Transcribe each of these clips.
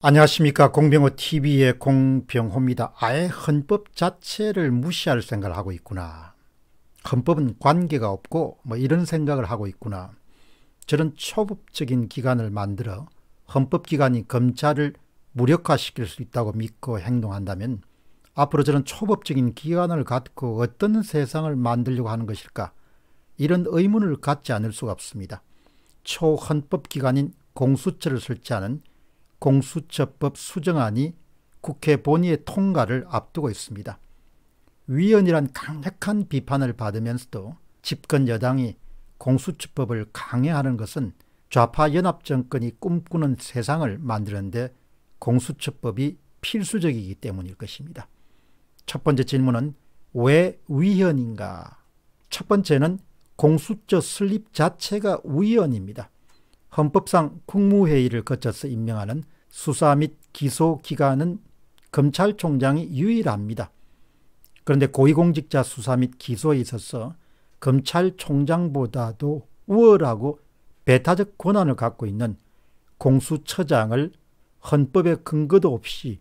안녕하십니까 공병호TV의 공병호입니다. 아예 헌법 자체를 무시할 생각을 하고 있구나. 헌법은 관계가 없고 뭐 이런 생각을 하고 있구나. 저런 초법적인 기관을 만들어 헌법기관이 검찰을 무력화시킬 수 있다고 믿고 행동한다면 앞으로 저런 초법적인 기관을 갖고 어떤 세상을 만들려고 하는 것일까 이런 의문을 갖지 않을 수가 없습니다. 초헌법기관인 공수처를 설치하는 공수처법 수정안이 국회 본의의 통과를 앞두고 있습니다. 위헌이란 강력한 비판을 받으면서도 집권 여당이 공수처법을 강행하는 것은 좌파 연합정권이 꿈꾸는 세상을 만드는데 공수처법이 필수적이기 때문일 것입니다. 첫 번째 질문은 왜 위헌인가? 첫 번째는 공수처 설립 자체가 위헌입니다. 헌법상 국무회의를 거쳐서 임명하는 수사 및 기소 기관은 검찰총장이 유일합니다. 그런데 고위공직자 수사 및 기소에 있어서 검찰총장보다도 우월하고 배타적 권한을 갖고 있는 공수처장을 헌법의 근거도 없이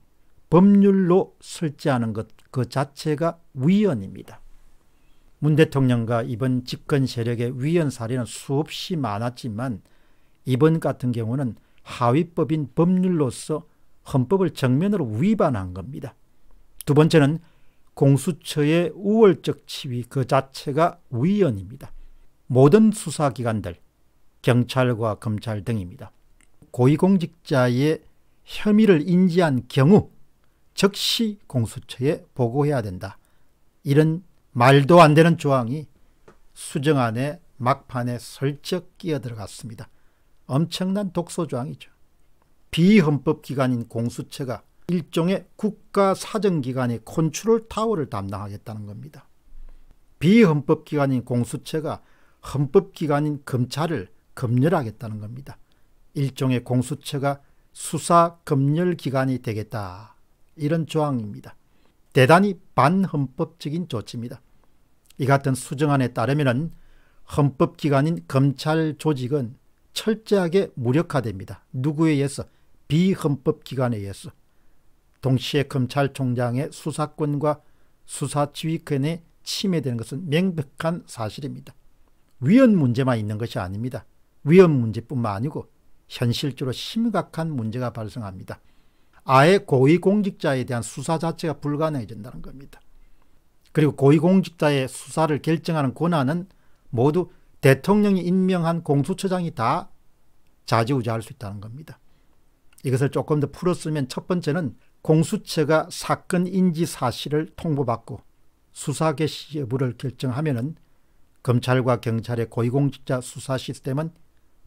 법률로 설치하는 것 그 자체가 위헌입니다. 문 대통령과 이번 집권 세력의 위헌 사례는 수없이 많았지만 이번 같은 경우는 하위법인 법률로서 헌법을 정면으로 위반한 겁니다. 두 번째는 공수처의 우월적 지위 그 자체가 위헌입니다. 모든 수사기관들, 경찰과 검찰 등입니다. 고위공직자의 혐의를 인지한 경우 즉시 공수처에 보고해야 된다. 이런 말도 안 되는 조항이 수정안의 막판에 슬쩍 끼어들어갔습니다. 엄청난 독소조항이죠. 비헌법 기관인 공수처가 일종의 국가사정기관의 컨트롤 타워를 담당하겠다는 겁니다. 비헌법기관인 공수처가 헌법기관인 검찰을 검열하겠다는 겁니다. 일종의 공수처가 수사검열기관이 되겠다. 이런 조항입니다. 대단히 반헌법적인 조치입니다. 이 같은 수정안에 따르면 헌법기관인 검찰 조직은 철저하게 무력화됩니다. 누구에 의해서? 비헌법기관에 의해서. 동시에 검찰총장의 수사권과 수사지휘권에 침해되는 것은 명백한 사실입니다. 위헌 문제만 있는 것이 아닙니다. 위헌 문제뿐만 아니고 현실적으로 심각한 문제가 발생합니다. 아예 고위공직자에 대한 수사 자체가 불가능해진다는 겁니다. 그리고 고위공직자의 수사를 결정하는 권한은 모두 대통령이 임명한 공수처장이 다 좌지우지할 수 있다는 겁니다. 이것을 조금 더 풀었으면 첫 번째는 공수처가 사건 인지 사실을 통보받고 수사 개시 여부를 결정하면은 검찰과 경찰의 고위공직자 수사 시스템은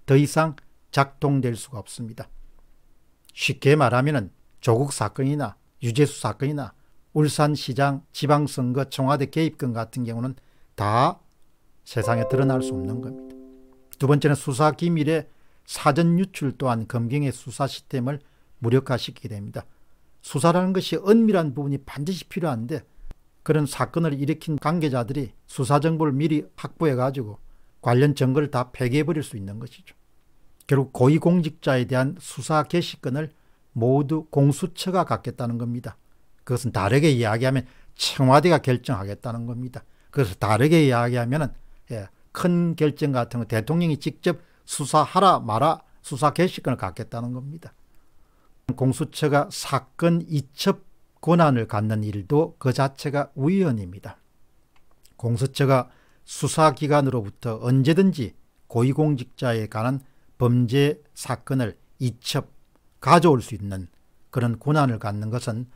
더 이상 작동될 수가 없습니다. 쉽게 말하면은 조국 사건이나 유재수 사건이나 울산시장 지방선거 청와대 개입권 같은 경우는 다 세상에 드러날 수 없는 겁니다. 두 번째는 수사 기밀의 사전 유출 또한 검경의 수사 시스템을 무력화시키게 됩니다. 수사라는 것이 은밀한 부분이 반드시 필요한데 그런 사건을 일으킨 관계자들이 수사 정보를 미리 확보해 가지고 관련 증거를 다 폐기해 버릴 수 있는 것이죠. 결국 고위공직자에 대한 수사 개시권을 모두 공수처가 갖겠다는 겁니다. 그것은 다르게 이야기하면 청와대가 결정하겠다는 겁니다. 그래서 다르게 이야기하면 예, 큰 결정 같은 거 대통령이 직접 수사하라 마라 수사 개시권을 갖겠다는 겁니다. 공수처가 사건 이첩 권한을 갖는 일도 그 자체가 우연입니다. 공수처가 수사기관으로부터 언제든지 고위공직자에 관한 범죄 사건을 이첩 가져올 수 있는 그런 권한을 갖는 것은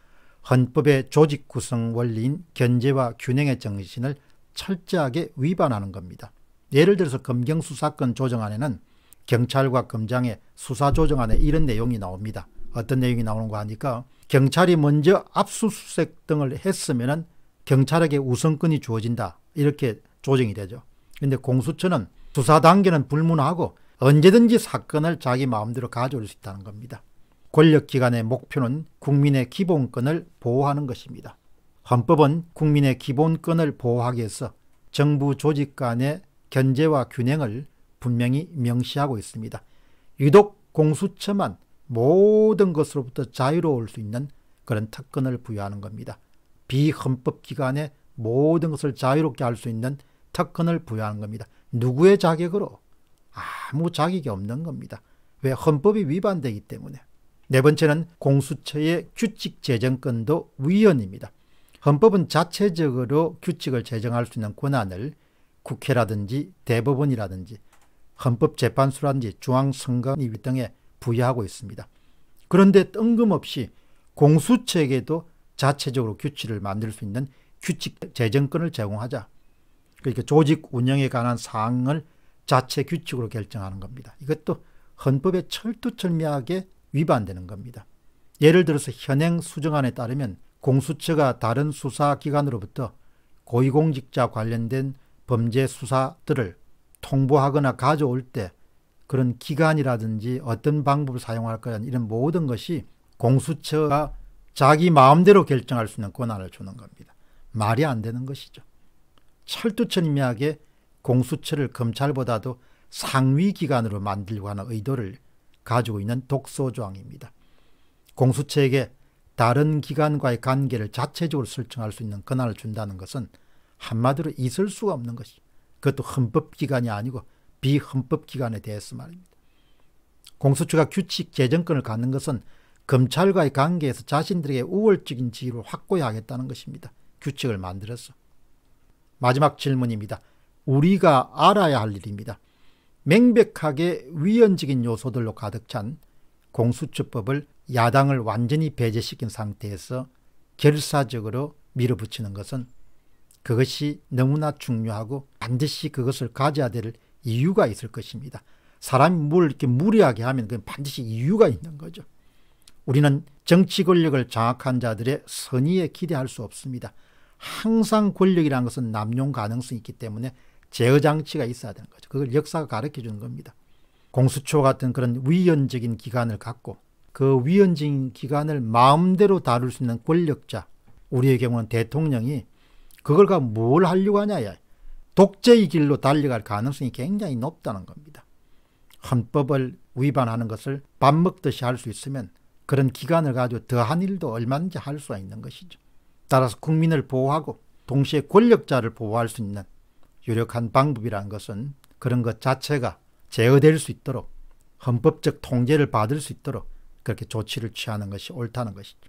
헌법의 조직 구성 원리인 견제와 균형의 정신을 철저하게 위반하는 겁니다. 예를 들어서 검경수 사권 조정안에는 경찰과 검장의 수사조정안에 이런 내용이 나옵니다. 어떤 내용이 나오는가 하니까 경찰이 먼저 압수수색 등을 했으면 은 경찰에게 우선권이 주어진다. 이렇게 조정이 되죠. 그런데 공수처는 수사 단계는 불문하고 언제든지 사건을 자기 마음대로 가져올 수 있다는 겁니다. 권력기관의 목표는 국민의 기본권을 보호하는 것입니다. 헌법은 국민의 기본권을 보호하기 위해서 정부 조직 간의 견제와 균형을 분명히 명시하고 있습니다. 유독 공수처만 모든 것으로부터 자유로울 수 있는 그런 특권을 부여하는 겁니다. 비헌법기관에 모든 것을 자유롭게 할 수 있는 특권을 부여하는 겁니다. 누구의 자격으로? 아무 자격이 없는 겁니다. 왜? 헌법이 위반되기 때문에. 네 번째는 공수처의 규칙 제정권도 위헌입니다. 헌법은 자체적으로 규칙을 제정할 수 있는 권한을 국회라든지 대법원이라든지 헌법재판소라든지 중앙선관위 등에 부여하고 있습니다. 그런데 뜬금없이 공수처에게도 자체적으로 규칙을 만들 수 있는 규칙 재정권을 제공하자. 그러니까 조직 운영에 관한 사항을 자체 규칙으로 결정하는 겁니다. 이것도 헌법에 철두철미하게 위반되는 겁니다. 예를 들어서 현행 수정안에 따르면 공수처가 다른 수사기관으로부터 고위공직자 관련된 범죄 수사들을 통보하거나 가져올 때 그런 기관이라든지 어떤 방법을 사용할 거냐 이런 모든 것이 공수처가 자기 마음대로 결정할 수 있는 권한을 주는 겁니다. 말이 안 되는 것이죠. 철두철미하게 공수처를 검찰보다도 상위 기관으로 만들고 하는 의도를 가지고 있는 독소조항입니다. 공수처에게 다른 기관과의 관계를 자체적으로 설정할 수 있는 권한을 준다는 것은 한마디로 있을 수가 없는 것이 그것도 헌법기관이 아니고 비헌법기관에 대해서 말입니다. 공수처가 규칙 재정권을 갖는 것은 검찰과의 관계에서 자신들에게 우월적인 지위를 확고히 하겠다는 것입니다. 규칙을 만들어서 마지막 질문입니다. 우리가 알아야 할 일입니다. 명백하게 위헌적인 요소들로 가득 찬 공수처법을 야당을 완전히 배제시킨 상태에서 결사적으로 밀어붙이는 것은 그것이 너무나 중요하고 반드시 그것을 가져야 될 이유가 있을 것입니다. 사람이 뭘 이렇게 무리하게 하면 그 반드시 이유가 있는 거죠. 우리는 정치 권력을 장악한 자들의 선의에 기대할 수 없습니다. 항상 권력이라는 것은 남용 가능성이 있기 때문에 제어장치가 있어야 되는 거죠. 그걸 역사가 가르쳐 주는 겁니다. 공수처 같은 그런 위헌적인 기관을 갖고 그 위헌적인 기관을 마음대로 다룰 수 있는 권력자 우리의 경우는 대통령이 그걸 가뭘 하려고 하냐 야 독재의 길로 달려갈 가능성이 굉장히 높다는 겁니다. 헌법을 위반하는 것을 밥 먹듯이 할 수 있으면 그런 기관을 가지고 더한 일도 얼마든지 할 수가 있는 것이죠. 따라서 국민을 보호하고 동시에 권력자를 보호할 수 있는 유력한 방법이라는 것은 그런 것 자체가 제어될 수 있도록 헌법적 통제를 받을 수 있도록 그렇게 조치를 취하는 것이 옳다는 것이죠.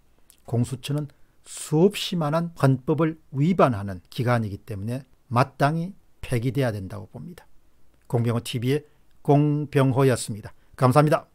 공수처는 수없이 많은 헌법을 위반하는 기관이기 때문에 마땅히 폐기돼야 된다고 봅니다. 공병호 TV의 공병호였습니다. 감사합니다.